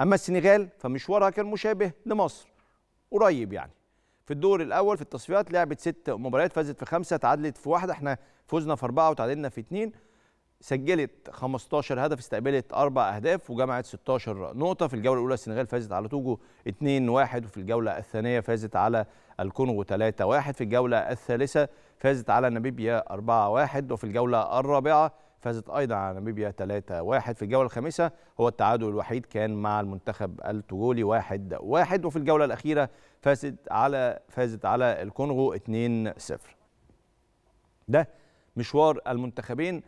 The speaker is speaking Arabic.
أما السنغال فمشوارها كان مشابه لمصر قريب يعني في الدور الأول في التصفيات لعبت ست مباريات فازت في خمسة تعادلت في واحدة احنا فزنا في أربعة وتعادلنا في اتنين سجلت 15 هدف استقبلت أربع أهداف وجمعت 16 نقطة في الجولة الأولى السنغال فازت على توجو 2-1 وفي الجولة الثانية فازت على الكونغو 3-1 في الجولة الثالثة فازت على ناميبيا 4-1 وفي الجولة الرابعة فازت أيضا على ناميبيا 3-1 في الجولة الخامسة هو التعادل الوحيد كان مع المنتخب التوجولي 1-1 وفي الجولة الأخيرة فازت على فازت على الكونغو 2-0 ده مشوار المنتخبين